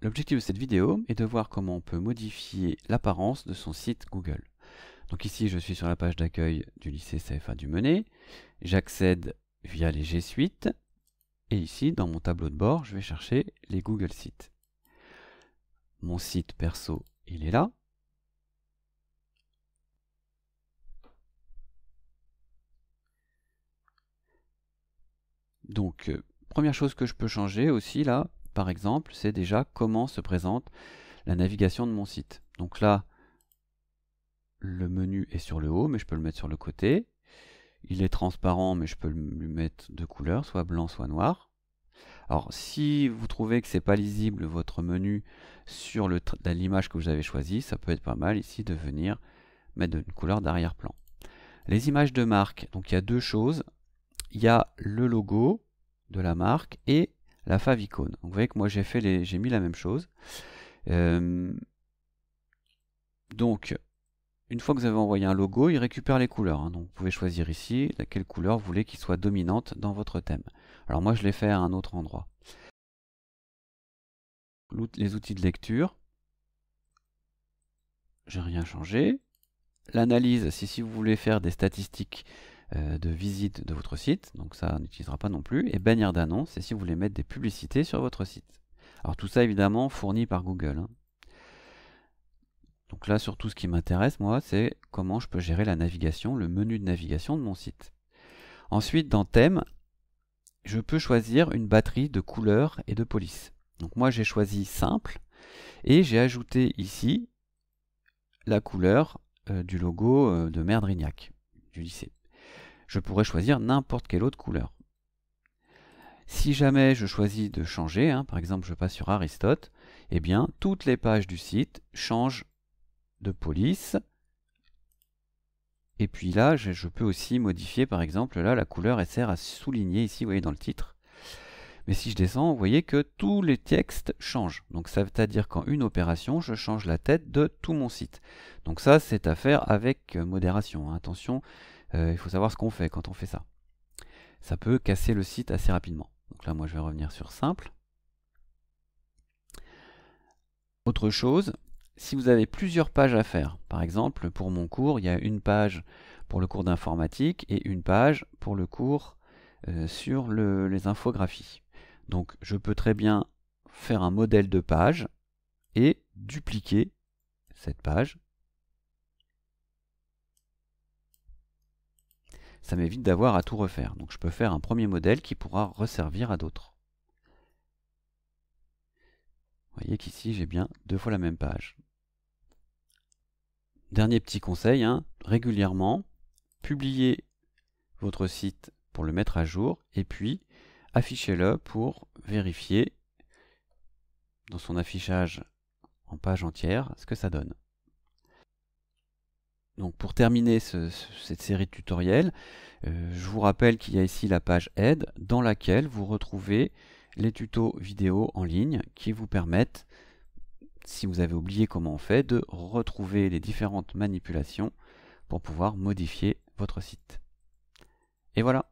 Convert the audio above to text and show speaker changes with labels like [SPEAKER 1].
[SPEAKER 1] L'objectif de cette vidéo est de voir comment on peut modifier l'apparence de son site Google. Donc ici, je suis sur la page d'accueil du lycée CFA du Menet. J'accède via les G Suite. Et ici, dans mon tableau de bord, je vais chercher les Google Sites. Mon site perso, il est là. Donc, euh, première chose que je peux changer aussi là, par exemple, c'est déjà comment se présente la navigation de mon site. Donc là, le menu est sur le haut, mais je peux le mettre sur le côté. Il est transparent, mais je peux lui mettre de couleur, soit blanc, soit noir. Alors, si vous trouvez que c'est pas lisible votre menu sur l'image que vous avez choisie, ça peut être pas mal ici de venir mettre une couleur d'arrière-plan. Les images de marque, donc il y a deux choses. Il y a le logo de la marque et la favicone. vous voyez que moi j'ai fait les, j'ai mis la même chose. Euh, donc, une fois que vous avez envoyé un logo, il récupère les couleurs. Hein. Donc vous pouvez choisir ici quelle couleur vous voulez qu'il soit dominante dans votre thème. Alors moi je l'ai fait à un autre endroit. les outils de lecture, j'ai rien changé. L'analyse, si, si vous voulez faire des statistiques euh, de visite de votre site, donc ça n'utilisera pas non plus, et bannière d'annonce, et si vous voulez mettre des publicités sur votre site. Alors tout ça évidemment fourni par Google. Hein. Donc là surtout ce qui m'intéresse moi c'est comment je peux gérer la navigation, le menu de navigation de mon site. Ensuite dans thème, je peux choisir une batterie de couleurs et de police. Donc moi j'ai choisi simple et j'ai ajouté ici la couleur euh, du logo euh, de Merdrignac du lycée je pourrais choisir n'importe quelle autre couleur. Si jamais je choisis de changer, hein, par exemple je passe sur Aristote, eh bien toutes les pages du site changent de police. Et puis là, je, peux aussi modifier par exemple là la couleur sert à souligner ici, vous voyez dans le titre. Mais si je descends, vous voyez que tous les textes changent. Donc ça veut dire qu'en une opération, je change la tête de tout mon site. Donc ça, c'est à faire avec modération. Hein. Attention, euh, il faut savoir ce qu'on fait quand on fait ça. Ça peut casser le site assez rapidement. Donc là, moi, je vais revenir sur simple. Autre chose, si vous avez plusieurs pages à faire, par exemple, pour mon cours, il y a une page pour le cours d'informatique et une page pour le cours euh, sur les infographies. Donc je peux très bien faire un modèle de page et dupliquer cette page ça m'évite d'avoir à tout refaire. Donc je peux faire un premier modèle qui pourra resservir à d'autres. Vous voyez qu'ici j'ai bien deux fois la même page. Dernier petit conseil, hein. régulièrement, publiez votre site pour le mettre à jour et puis affichez-le pour vérifier dans son affichage en page entière ce que ça donne. Donc pour terminer cette série de tutoriels, euh, je vous rappelle qu'il y a ici la page aide dans laquelle vous retrouvez les tutos vidéo en ligne qui vous permettent, si vous avez oublié comment on fait, de retrouver les différentes manipulations pour pouvoir modifier votre site. Et voilà